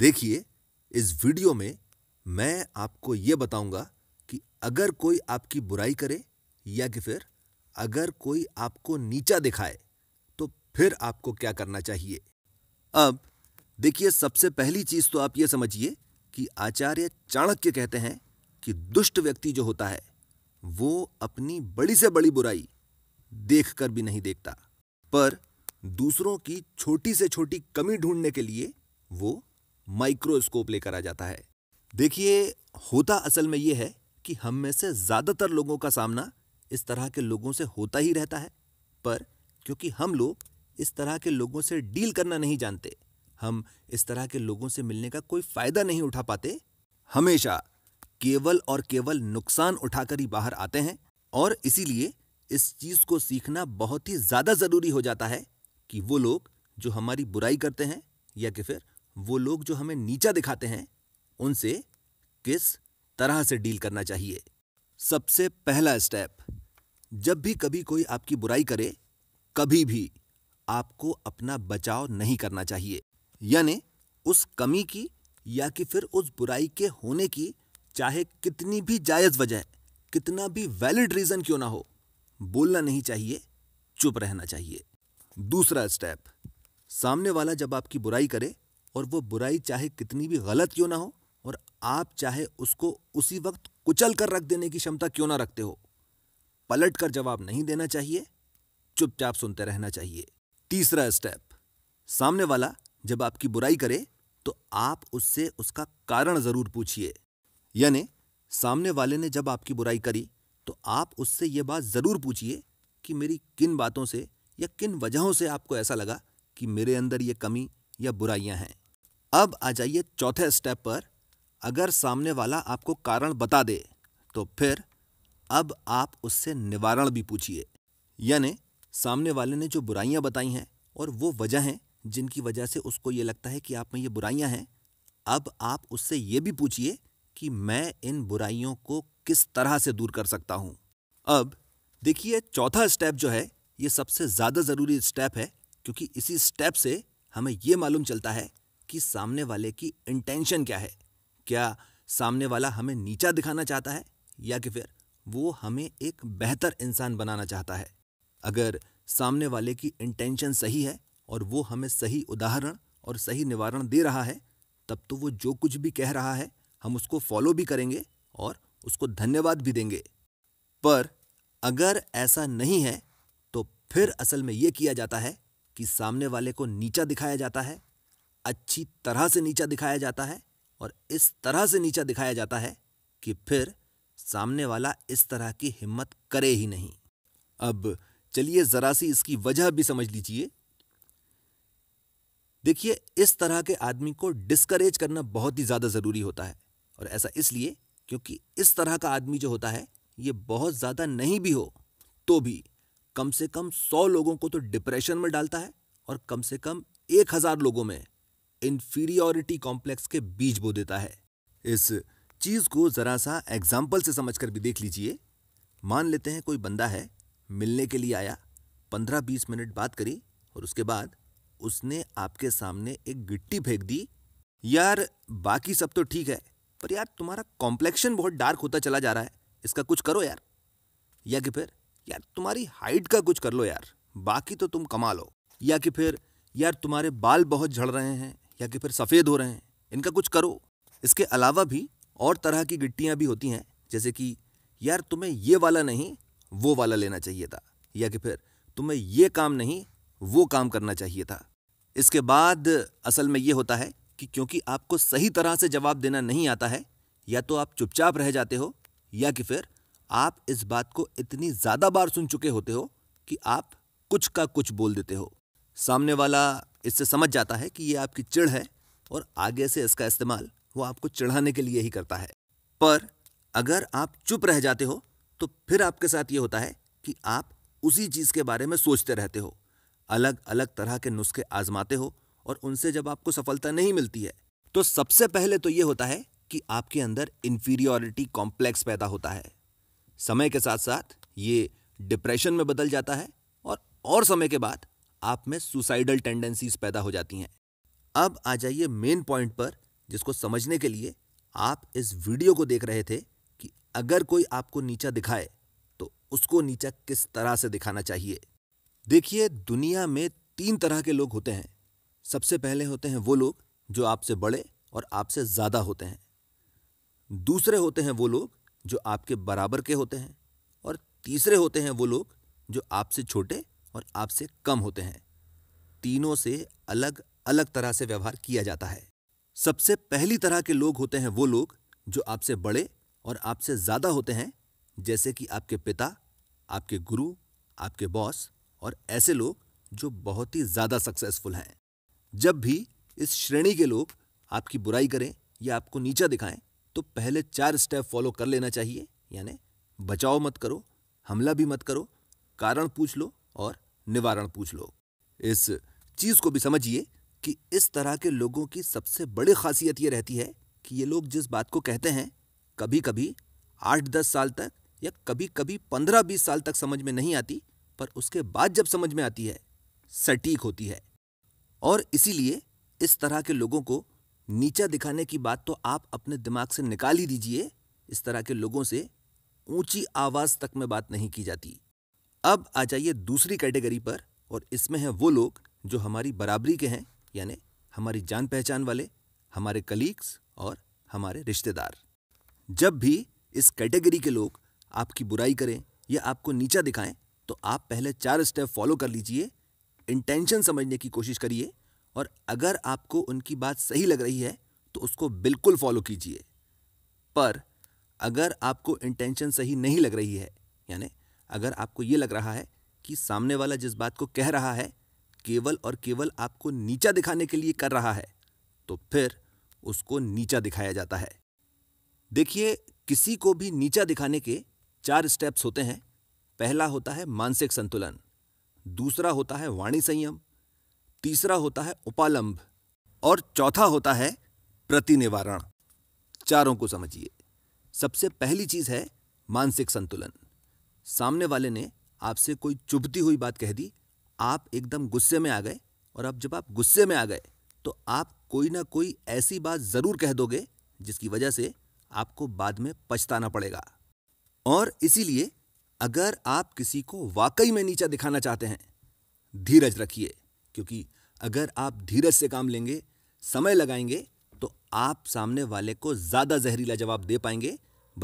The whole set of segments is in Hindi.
देखिए इस वीडियो में मैं आपको ये बताऊंगा कि अगर कोई आपकी बुराई करे या कि फिर अगर कोई आपको नीचा दिखाए तो फिर आपको क्या करना चाहिए अब देखिए सबसे पहली चीज तो आप ये समझिए कि आचार्य चाणक्य कहते हैं कि दुष्ट व्यक्ति जो होता है वो अपनी बड़ी से बड़ी बुराई देखकर भी नहीं देखता पर दूसरों की छोटी से छोटी कमी ढूंढने के लिए वो माइक्रोस्कोप लेकर आ जाता है देखिए होता असल में यह है कि हम में से ज़्यादातर लोगों का सामना इस तरह के लोगों से होता ही रहता है पर क्योंकि हम लोग इस तरह के लोगों से डील करना नहीं जानते हम इस तरह के लोगों से मिलने का कोई फ़ायदा नहीं उठा पाते हमेशा केवल और केवल नुकसान उठाकर ही बाहर आते हैं और इसीलिए इस चीज़ को सीखना बहुत ही ज़्यादा ज़रूरी हो जाता है कि वो लोग जो हमारी बुराई करते हैं या कि फिर वो लोग जो हमें नीचा दिखाते हैं उनसे किस तरह से डील करना चाहिए सबसे पहला स्टेप जब भी कभी कोई आपकी बुराई करे कभी भी आपको अपना बचाव नहीं करना चाहिए यानी उस कमी की या कि फिर उस बुराई के होने की चाहे कितनी भी जायज़ वजह कितना भी वैलिड रीज़न क्यों ना हो बोलना नहीं चाहिए चुप रहना चाहिए दूसरा स्टेप सामने वाला जब आपकी बुराई करे और वो बुराई चाहे कितनी भी गलत क्यों ना हो और आप चाहे उसको उसी वक्त कुचल कर रख देने की क्षमता क्यों ना रखते हो पलट कर जवाब नहीं देना चाहिए चुपचाप सुनते रहना चाहिए तीसरा स्टेप सामने वाला जब आपकी बुराई करे तो आप उससे उसका कारण जरूर पूछिए यानी सामने वाले ने जब आपकी बुराई करी तो आप उससे यह बात ज़रूर पूछिए कि मेरी किन बातों से या किन वजहों से आपको ऐसा लगा कि मेरे अंदर ये कमी या बुराइयां हैं अब आ जाइए चौथे स्टेप पर अगर सामने वाला आपको कारण बता दे तो फिर अब आप उससे निवारण भी पूछिए यानी सामने वाले ने जो बुराइयां बताई हैं और वो वजह हैं जिनकी वजह से उसको ये लगता है कि आप में ये बुराइयां हैं अब आप उससे ये भी पूछिए कि मैं इन बुराइयों को किस तरह से दूर कर सकता हूँ अब देखिए चौथा स्टेप जो है ये सबसे ज़्यादा ज़रूरी स्टेप है क्योंकि इसी स्टेप से हमें ये मालूम चलता है कि सामने वाले की इंटेंशन क्या है क्या सामने वाला हमें नीचा दिखाना चाहता है या कि फिर वो हमें एक बेहतर इंसान बनाना चाहता है अगर सामने वाले की इंटेंशन सही है और वो हमें सही उदाहरण और सही निवारण दे रहा है तब तो वो जो कुछ भी कह रहा है हम उसको फॉलो भी करेंगे और उसको धन्यवाद भी देंगे पर अगर ऐसा नहीं है तो फिर असल में ये किया जाता है कि सामने वाले को नीचा दिखाया जाता है अच्छी तरह से नीचा दिखाया जाता है और इस तरह से नीचा दिखाया जाता है कि फिर सामने वाला इस तरह की हिम्मत करे ही नहीं अब चलिए ज़रा सी इसकी वजह भी समझ लीजिए देखिए इस तरह के आदमी को डिस्करेज करना बहुत ही ज़्यादा ज़रूरी होता है और ऐसा इसलिए क्योंकि इस तरह का आदमी जो होता है ये बहुत ज़्यादा नहीं भी हो तो भी कम से कम सौ लोगों को तो डिप्रेशन में डालता है और कम से कम एक हज़ार लोगों में इन्फीरियोरिटी कॉम्प्लेक्स के बीज बो देता है इस चीज को जरा सा एग्जाम्पल से समझकर भी देख लीजिए मान लेते हैं कोई बंदा है मिलने के लिए आया पंद्रह बीस मिनट बात करी और उसके बाद उसने आपके सामने एक गिट्टी फेंक दी यार बाकी सब तो ठीक है पर यार तुम्हारा कॉम्प्लेक्शन बहुत डार्क होता चला जा रहा है इसका कुछ करो यार या कि फिर यार तुम्हारी हाइट का कुछ कर लो यार बाकी तो तुम कमा लो या कि फिर यार तुम्हारे बाल बहुत झड़ रहे हैं या कि फिर सफ़ेद हो रहे हैं इनका कुछ करो इसके अलावा भी और तरह की गिट्टियाँ भी होती हैं जैसे कि यार तुम्हें ये वाला नहीं वो वाला लेना चाहिए था या कि फिर तुम्हें ये काम नहीं वो काम करना चाहिए था इसके बाद असल में ये होता है कि क्योंकि आपको सही तरह से जवाब देना नहीं आता है या तो आप चुपचाप रह जाते हो या कि फिर आप इस बात को इतनी ज़्यादा बार सुन चुके होते हो कि आप कुछ का कुछ बोल देते हो सामने वाला इससे समझ जाता है कि ये आपकी चिड़ है और आगे से इसका इस्तेमाल वो आपको चिढ़ाने के लिए ही करता है पर अगर आप चुप रह जाते हो तो फिर आपके साथ ये होता है कि आप उसी चीज़ के बारे में सोचते रहते हो अलग अलग तरह के नुस्खे आजमाते हो और उनसे जब आपको सफलता नहीं मिलती है तो सबसे पहले तो ये होता है कि आपके अंदर इन्फीरियोरिटी कॉम्प्लेक्स पैदा होता है समय के साथ साथ ये डिप्रेशन में बदल जाता है और और समय के बाद आप में सुसाइडल टेंडेंसीज पैदा हो जाती हैं अब आ जाइए मेन पॉइंट पर जिसको समझने के लिए आप इस वीडियो को देख रहे थे कि अगर कोई आपको नीचा दिखाए तो उसको नीचा किस तरह से दिखाना चाहिए देखिए दुनिया में तीन तरह के लोग होते हैं सबसे पहले होते हैं वो लोग जो आपसे बड़े और आपसे ज़्यादा होते हैं दूसरे होते हैं वो लोग जो आपके बराबर के होते हैं और तीसरे होते हैं वो लोग जो आपसे छोटे और आपसे कम होते हैं तीनों से अलग अलग तरह से व्यवहार किया जाता है सबसे पहली तरह के लोग होते हैं वो लोग जो आपसे बड़े और आपसे ज़्यादा होते हैं जैसे कि आपके पिता आपके गुरु आपके बॉस और ऐसे लोग जो बहुत ही ज़्यादा सक्सेसफुल हैं जब भी इस श्रेणी के लोग आपकी बुराई करें या आपको नीचा दिखाएं तो पहले चार स्टेप फॉलो कर लेना चाहिए यानी बचाओ मत करो हमला भी मत करो कारण पूछ लो और निवारण पूछ लो इस चीज़ को भी समझिए कि इस तरह के लोगों की सबसे बड़ी खासियत यह रहती है कि ये लोग जिस बात को कहते हैं कभी कभी आठ दस साल तक या कभी कभी पंद्रह बीस साल तक समझ में नहीं आती पर उसके बाद जब समझ में आती है सटीक होती है और इसीलिए इस तरह के लोगों को नीचा दिखाने की बात तो आप अपने दिमाग से निकाल ही दीजिए इस तरह के लोगों से ऊंची आवाज तक में बात नहीं की जाती अब आ जाइए दूसरी कैटेगरी पर और इसमें हैं वो लोग जो हमारी बराबरी के हैं यानी हमारी जान पहचान वाले हमारे कलीग्स और हमारे रिश्तेदार जब भी इस कैटेगरी के लोग आपकी बुराई करें या आपको नीचा दिखाएं तो आप पहले चार स्टेप फॉलो कर लीजिए इंटेंशन समझने की कोशिश करिए और अगर आपको उनकी बात सही लग रही है तो उसको बिल्कुल फॉलो कीजिए पर अगर आपको इंटेंशन सही नहीं लग रही है यानी अगर आपको ये लग रहा है कि सामने वाला जिस बात को कह रहा है केवल और केवल आपको नीचा दिखाने के लिए कर रहा है तो फिर उसको नीचा दिखाया जाता है देखिए किसी को भी नीचा दिखाने के चार स्टेप्स होते हैं पहला होता है मानसिक संतुलन दूसरा होता है वाणी संयम तीसरा होता है उपालंब और चौथा होता है प्रतिनिवारण चारों को समझिए सबसे पहली चीज है मानसिक संतुलन सामने वाले ने आपसे कोई चुभती हुई बात कह दी आप एकदम गुस्से में आ गए और अब जब आप गुस्से में आ गए तो आप कोई ना कोई ऐसी बात ज़रूर कह दोगे जिसकी वजह से आपको बाद में पछताना पड़ेगा और इसीलिए अगर आप किसी को वाकई में नीचा दिखाना चाहते हैं धीरज रखिए क्योंकि अगर आप धीरज से काम लेंगे समय लगाएंगे तो आप सामने वाले को ज़्यादा जहरीला जवाब दे पाएंगे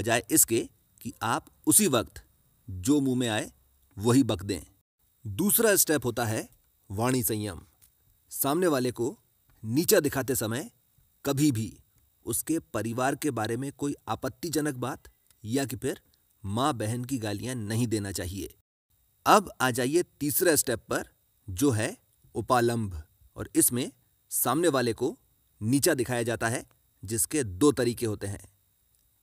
बजाय इसके कि आप उसी वक्त जो मुंह में आए वही बक दें दूसरा स्टेप होता है वाणी संयम सामने वाले को नीचा दिखाते समय कभी भी उसके परिवार के बारे में कोई आपत्तिजनक बात या कि फिर माँ बहन की गालियां नहीं देना चाहिए अब आ जाइए तीसरे स्टेप पर जो है उपालंब और इसमें सामने वाले को नीचा दिखाया जाता है जिसके दो तरीके होते हैं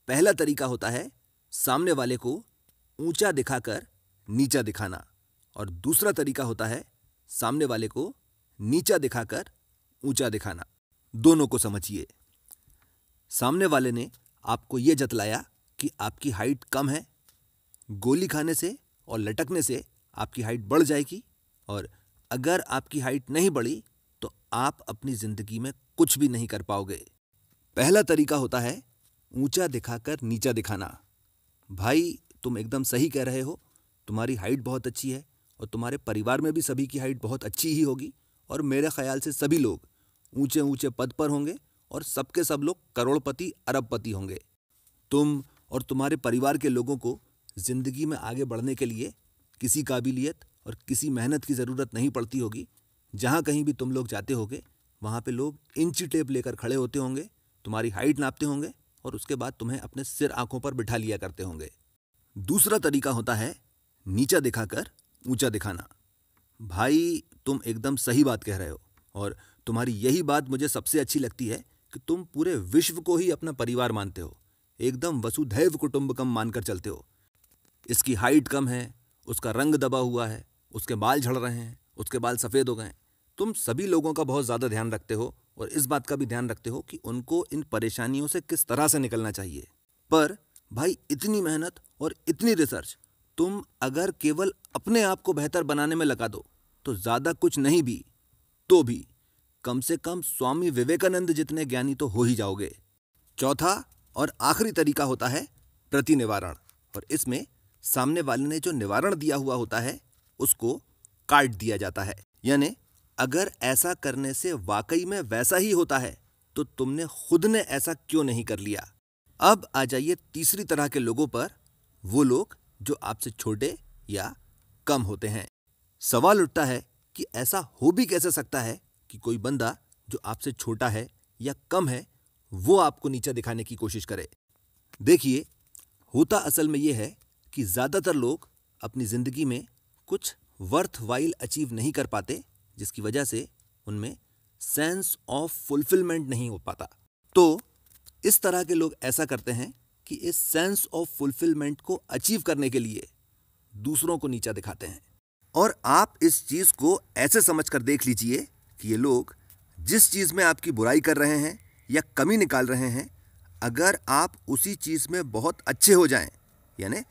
पहला तरीका होता है सामने वाले को ऊंचा दिखाकर नीचा दिखाना और दूसरा तरीका होता है सामने वाले को नीचा दिखाकर ऊंचा दिखाना दोनों को समझिए सामने वाले ने आपको यह जतलाया कि आपकी हाइट कम है गोली खाने से और लटकने से आपकी हाइट बढ़ जाएगी और अगर आपकी हाइट नहीं बढ़ी तो आप अपनी ज़िंदगी में कुछ भी नहीं कर पाओगे पहला तरीका होता है ऊंचा दिखाकर नीचा दिखाना भाई तुम एकदम सही कह रहे हो तुम्हारी हाइट बहुत अच्छी है और तुम्हारे परिवार में भी सभी की हाइट बहुत अच्छी ही होगी और मेरे ख्याल से सभी लोग ऊंचे ऊंचे पद पर होंगे और सबके सब लोग करोड़पति अरबपति होंगे तुम और तुम्हारे परिवार के लोगों को ज़िंदगी में आगे बढ़ने के लिए किसी काबिलियत और किसी मेहनत की ज़रूरत नहीं पड़ती होगी जहाँ कहीं भी तुम लोग जाते होगे वहाँ पे लोग इंची टेप लेकर खड़े होते होंगे तुम्हारी हाइट नापते होंगे और उसके बाद तुम्हें अपने सिर आंखों पर बिठा लिया करते होंगे दूसरा तरीका होता है नीचा दिखाकर ऊंचा दिखाना भाई तुम एकदम सही बात कह रहे हो और तुम्हारी यही बात मुझे सबसे अच्छी लगती है कि तुम पूरे विश्व को ही अपना परिवार मानते हो एकदम वसुधैव कुटुंबकम मानकर चलते हो इसकी हाइट कम है उसका रंग दबा हुआ है उसके बाल झड़ रहे हैं उसके बाल सफ़ेद हो गए हैं तुम सभी लोगों का बहुत ज़्यादा ध्यान रखते हो और इस बात का भी ध्यान रखते हो कि उनको इन परेशानियों से किस तरह से निकलना चाहिए पर भाई इतनी मेहनत और इतनी रिसर्च तुम अगर केवल अपने आप को बेहतर बनाने में लगा दो तो ज़्यादा कुछ नहीं भी तो भी कम से कम स्वामी विवेकानंद जितने ज्ञानी तो हो ही जाओगे चौथा और आखिरी तरीका होता है प्रति निवारण और इसमें सामने वाले ने जो निवारण दिया हुआ होता है उसको काट दिया जाता है यानी अगर ऐसा करने से वाकई में वैसा ही होता है तो तुमने खुद ने ऐसा क्यों नहीं कर लिया अब आ जाइए तीसरी तरह के लोगों पर वो लोग जो आपसे छोटे या कम होते हैं सवाल उठता है कि ऐसा हो भी कैसे सकता है कि कोई बंदा जो आपसे छोटा है या कम है वो आपको नीचा दिखाने की कोशिश करे देखिए होता असल में यह है कि ज़्यादातर लोग अपनी ज़िंदगी में कुछ वर्थ वाइल अचीव नहीं कर पाते जिसकी वजह से उनमें सेंस ऑफ फुलफिलमेंट नहीं हो पाता तो इस तरह के लोग ऐसा करते हैं कि इस सेंस ऑफ फुलफिलमेंट को अचीव करने के लिए दूसरों को नीचा दिखाते हैं और आप इस चीज़ को ऐसे समझ कर देख लीजिए कि ये लोग जिस चीज़ में आपकी बुराई कर रहे हैं या कमी निकाल रहे हैं अगर आप उसी चीज़ में बहुत अच्छे हो जाएं यानी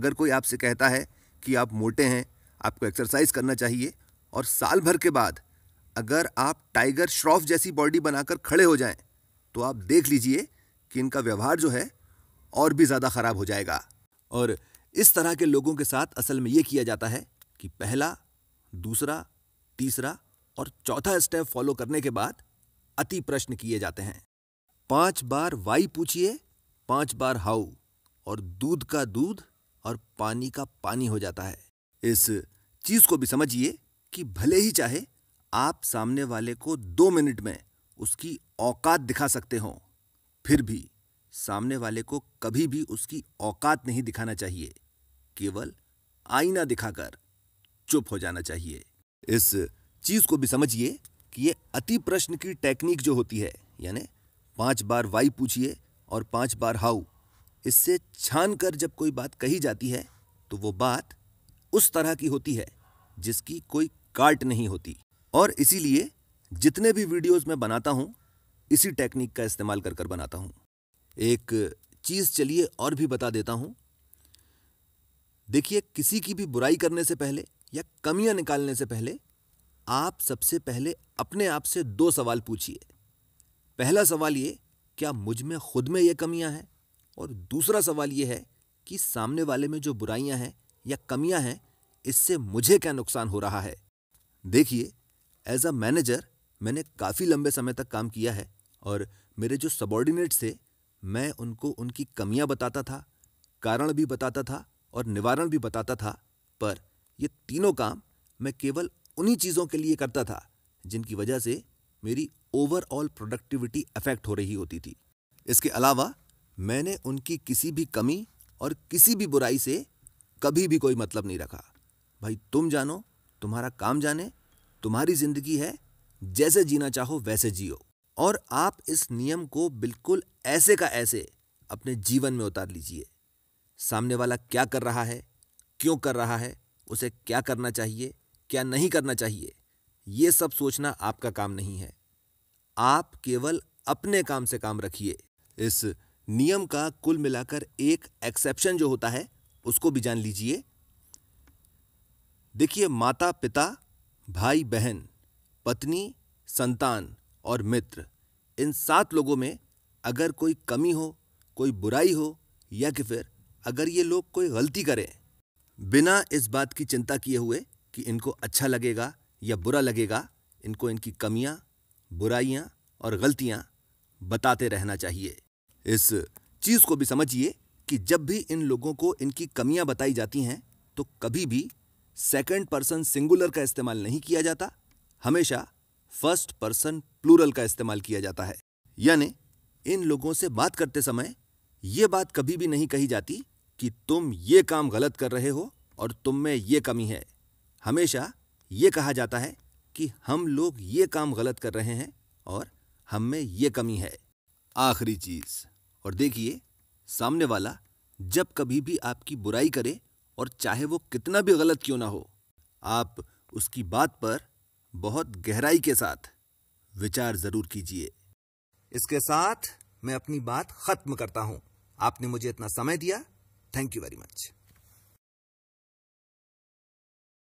अगर कोई आपसे कहता है कि आप मोटे हैं आपको एक्सरसाइज करना चाहिए और साल भर के बाद अगर आप टाइगर श्रॉफ जैसी बॉडी बनाकर खड़े हो जाएं तो आप देख लीजिए कि इनका व्यवहार जो है और भी ज़्यादा ख़राब हो जाएगा और इस तरह के लोगों के साथ असल में ये किया जाता है कि पहला दूसरा तीसरा और चौथा स्टेप फॉलो करने के बाद अति प्रश्न किए जाते हैं पांच बार वाई पूछिए पांच बार हाउ और दूध का दूध और पानी का पानी हो जाता है इस चीज को भी समझिए कि भले ही चाहे आप सामने वाले को दो मिनट में उसकी औकात दिखा सकते हो फिर भी सामने वाले को कभी भी उसकी औकात नहीं दिखाना चाहिए केवल आईना दिखाकर चुप हो जाना चाहिए इस चीज को भी समझिए कि ये अति प्रश्न की टेक्निक जो होती है यानी पांच बार वाई पूछिए और पांच बार हाउ इससे छान कर जब कोई बात कही जाती है तो वो बात उस तरह की होती है जिसकी कोई काट नहीं होती और इसीलिए जितने भी वीडियोस मैं बनाता हूँ इसी टेक्निक का इस्तेमाल कर कर बनाता हूँ एक चीज़ चलिए और भी बता देता हूं देखिए किसी की भी बुराई करने से पहले या कमियां निकालने से पहले आप सबसे पहले अपने आप से दो सवाल पूछिए पहला सवाल ये क्या मुझ में खुद में ये कमियां हैं और दूसरा सवाल ये है कि सामने वाले में जो बुराइयां हैं या कमियां हैं इससे मुझे क्या नुकसान हो रहा है देखिए एज अ मैनेजर मैंने काफ़ी लंबे समय तक काम किया है और मेरे जो सबॉर्डिनेट्स थे मैं उनको उनकी कमियां बताता था कारण भी बताता था और निवारण भी बताता था पर ये तीनों काम मैं केवल उन्हीं चीज़ों के लिए करता था जिनकी वजह से मेरी ओवरऑल प्रोडक्टिविटी अफेक्ट हो रही होती थी इसके अलावा मैंने उनकी किसी भी कमी और किसी भी बुराई से कभी भी कोई मतलब नहीं रखा भाई तुम जानो तुम्हारा काम जाने तुम्हारी ज़िंदगी है जैसे जीना चाहो वैसे जियो और आप इस नियम को बिल्कुल ऐसे का ऐसे अपने जीवन में उतार लीजिए सामने वाला क्या कर रहा है क्यों कर रहा है उसे क्या करना चाहिए क्या नहीं करना चाहिए ये सब सोचना आपका काम नहीं है आप केवल अपने काम से काम रखिए इस नियम का कुल मिलाकर एक एक्सेप्शन जो होता है उसको भी जान लीजिए देखिए माता पिता भाई बहन पत्नी संतान और मित्र इन सात लोगों में अगर कोई कमी हो कोई बुराई हो या कि फिर अगर ये लोग कोई गलती करें बिना इस बात की चिंता किए हुए कि इनको अच्छा लगेगा या बुरा लगेगा इनको इनकी कमियां बुराइयां और गलतियां बताते रहना चाहिए इस चीज़ को भी समझिए कि जब भी इन लोगों को इनकी कमियां बताई जाती हैं तो कभी भी सेकंड पर्सन सिंगुलर का इस्तेमाल नहीं किया जाता हमेशा फर्स्ट पर्सन प्लूरल का इस्तेमाल किया जाता है यानी इन लोगों से बात करते समय ये बात कभी भी नहीं कही जाती कि तुम ये काम गलत कर रहे हो और तुम में ये कमी है हमेशा ये कहा जाता है कि हम लोग ये काम गलत कर रहे हैं और हम में ये कमी है आखिरी चीज़ और देखिए सामने वाला जब कभी भी आपकी बुराई करे और चाहे वो कितना भी गलत क्यों ना हो आप उसकी बात पर बहुत गहराई के साथ विचार ज़रूर कीजिए इसके साथ मैं अपनी बात खत्म करता हूं आपने मुझे इतना समय दिया थैंक यू वेरी मच